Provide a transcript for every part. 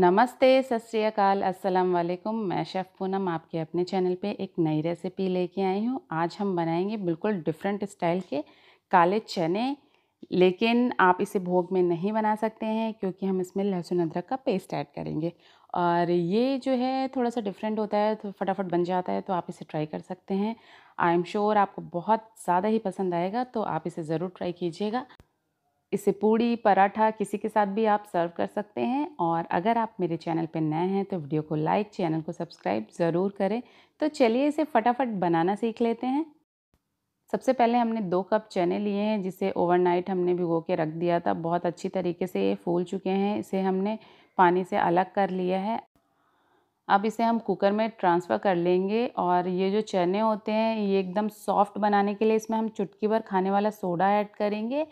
नमस्ते सत श्रीकाल अस्सलाम वालेकुम मैं शेफ़ पूनम आपके अपने चैनल पे एक नई रेसिपी लेके आई हूँ आज हम बनाएंगे बिल्कुल डिफरेंट स्टाइल के काले चने लेकिन आप इसे भोग में नहीं बना सकते हैं क्योंकि हम इसमें लहसुन अदरक का पेस्ट ऐड करेंगे और ये जो है थोड़ा सा डिफरेंट होता है तो फटाफट बन जाता है तो आप इसे ट्राई कर सकते हैं आई एम श्योर आपको बहुत ज़्यादा ही पसंद आएगा तो आप इसे ज़रूर ट्राई कीजिएगा इसे पूड़ी पराठा किसी के साथ भी आप सर्व कर सकते हैं और अगर आप मेरे चैनल पर नए हैं तो वीडियो को लाइक चैनल को सब्सक्राइब ज़रूर करें तो चलिए इसे फटाफट बनाना सीख लेते हैं सबसे पहले हमने दो कप चने लिए हैं जिसे ओवरनाइट हमने भिगो के रख दिया था बहुत अच्छी तरीके से ये फूल चुके हैं इसे हमने पानी से अलग कर लिया है अब इसे हम कुकर में ट्रांसफ़र कर लेंगे और ये जो चने होते हैं ये एकदम सॉफ्ट बनाने के लिए इसमें हम चुटकी भर खाने वाला सोडा ऐड करेंगे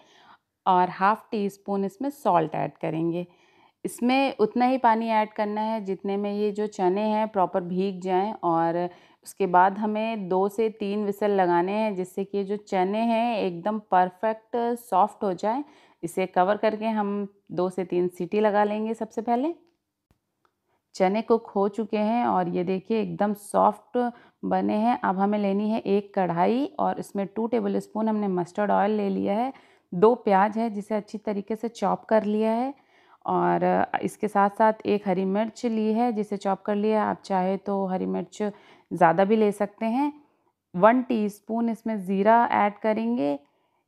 और हाफ़ टी स्पून इसमें सॉल्ट ऐड करेंगे इसमें उतना ही पानी ऐड करना है जितने में ये जो चने हैं प्रॉपर भीग जाएं और उसके बाद हमें दो से तीन विसल लगाने हैं जिससे कि जो चने हैं एकदम परफेक्ट सॉफ्ट हो जाए इसे कवर करके हम दो से तीन सीटी लगा लेंगे सबसे पहले चने को खो चुके हैं और ये देखिए एकदम सॉफ्ट बने हैं अब हमें लेनी है एक कढ़ाई और इसमें टू टेबल स्पून हमने मस्टर्ड ऑयल ले लिया है दो प्याज है जिसे अच्छी तरीके से चॉप कर लिया है और इसके साथ साथ एक हरी मिर्च ली है जिसे चॉप कर लिया आप चाहे तो हरी मिर्च ज़्यादा भी ले सकते हैं वन टीस्पून इसमें ज़ीरा ऐड करेंगे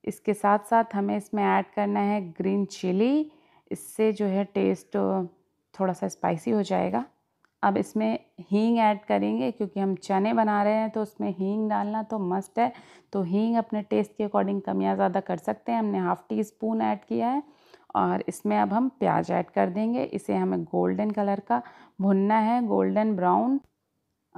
इसके साथ साथ हमें इसमें ऐड करना है ग्रीन चिली इससे जो है टेस्ट थोड़ा सा स्पाइसी हो जाएगा अब इसमें हींग ऐड करेंगे क्योंकि हम चने बना रहे हैं तो उसमें हींग डालना तो मस्ट है तो हींग अपने टेस्ट के अकॉर्डिंग कम या ज़्यादा कर सकते हैं हमने हाफ़ टी स्पून ऐड किया है और इसमें अब हम प्याज ऐड कर देंगे इसे हमें गोल्डन कलर का भुनना है गोल्डन ब्राउन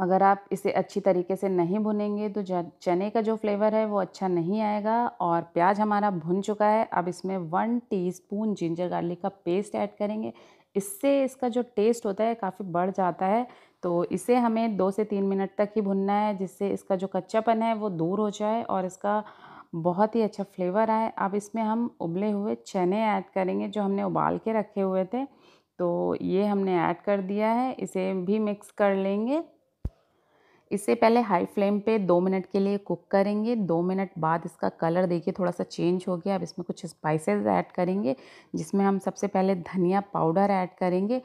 अगर आप इसे अच्छी तरीके से नहीं भुनेंगे तो चने का जो फ्लेवर है वो अच्छा नहीं आएगा और प्याज हमारा भुन चुका है अब इसमें वन टीस्पून जिंजर गार्लिक का पेस्ट ऐड करेंगे इससे इसका जो टेस्ट होता है काफ़ी बढ़ जाता है तो इसे हमें दो से तीन मिनट तक ही भुनना है जिससे इसका जो कच्चापन है वो दूर हो जाए और इसका बहुत ही अच्छा फ्लेवर आए अब इसमें हम उबले हुए चने ऐड करेंगे जो हमने उबाल के रखे हुए थे तो ये हमने ऐड कर दिया है इसे भी मिक्स कर लेंगे इससे पहले हाई फ्लेम पे दो मिनट के लिए कुक करेंगे दो मिनट बाद इसका कलर देखिए थोड़ा सा चेंज हो गया अब इसमें कुछ स्पाइसेस ऐड करेंगे जिसमें हम सबसे पहले धनिया पाउडर ऐड करेंगे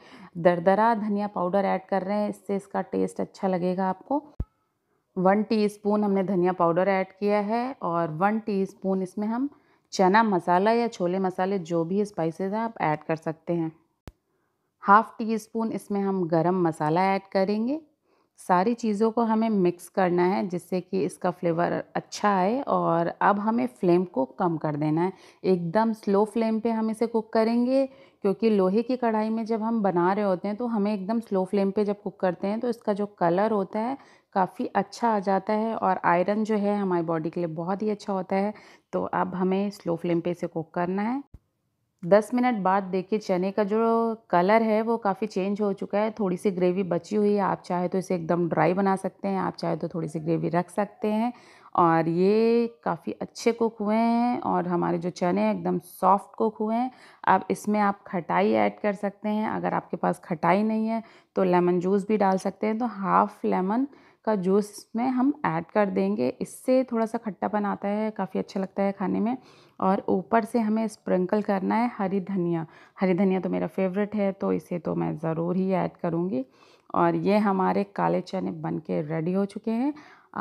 दरदरा धनिया पाउडर ऐड कर रहे हैं इससे इसका टेस्ट अच्छा लगेगा आपको वन टीस्पून हमने धनिया पाउडर ऐड किया है और वन टी इसमें हम चना मसाला या छोले मसाले जो भी स्पाइसेस हैं आप ऐड कर सकते हैं हाफ़ टी स्पून इसमें हम गरम मसाला ऐड करेंगे सारी चीज़ों को हमें मिक्स करना है जिससे कि इसका फ्लेवर अच्छा आए और अब हमें फ्लेम को कम कर देना है एकदम स्लो फ्लेम पे हम इसे कुक करेंगे क्योंकि लोहे की कढ़ाई में जब हम बना रहे होते हैं तो हमें एकदम स्लो फ्लेम पे जब कुक करते हैं तो इसका जो कलर होता है काफ़ी अच्छा आ जाता है और आयरन जो है हमारी बॉडी के लिए बहुत ही अच्छा होता है तो अब हमें स्लो फ्लेम पे इसे कुक करना है दस मिनट बाद देखिए चने का जो कलर है वो काफ़ी चेंज हो चुका है थोड़ी सी ग्रेवी बची हुई है आप चाहे तो इसे एकदम ड्राई बना सकते हैं आप चाहे तो थोड़ी सी ग्रेवी रख सकते हैं और ये काफ़ी अच्छे कुक हुए हैं और हमारे जो चने हैं एकदम सॉफ्ट कुक हुए हैं अब इसमें आप खटाई ऐड कर सकते हैं अगर आपके पास खटाई नहीं है तो लेमन जूस भी डाल सकते हैं तो हाफ़ लेमन का जूस में हम ऐड कर देंगे इससे थोड़ा सा खट्टापन आता है काफ़ी अच्छा लगता है खाने में और ऊपर से हमें स्प्रिंकल करना है हरी धनिया हरी धनिया तो मेरा फेवरेट है तो इसे तो मैं ज़रूर ही ऐड करूँगी और ये हमारे काले चने बन के रेडी हो चुके हैं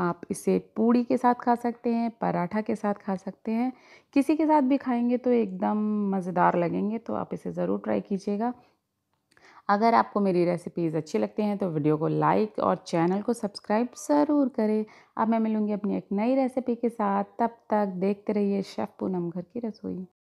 आप इसे पूड़ी के साथ खा सकते हैं पराठा के साथ खा सकते हैं किसी के साथ भी खाएंगे तो एकदम मज़ेदार लगेंगे तो आप इसे ज़रूर ट्राई कीजिएगा अगर आपको मेरी रेसिपीज़ अच्छी लगती हैं तो वीडियो को लाइक और चैनल को सब्सक्राइब ज़रूर करें अब मैं मिलूँगी अपनी एक नई रेसिपी के साथ तब तक देखते रहिए शेफ़ पूनम घर की रसोई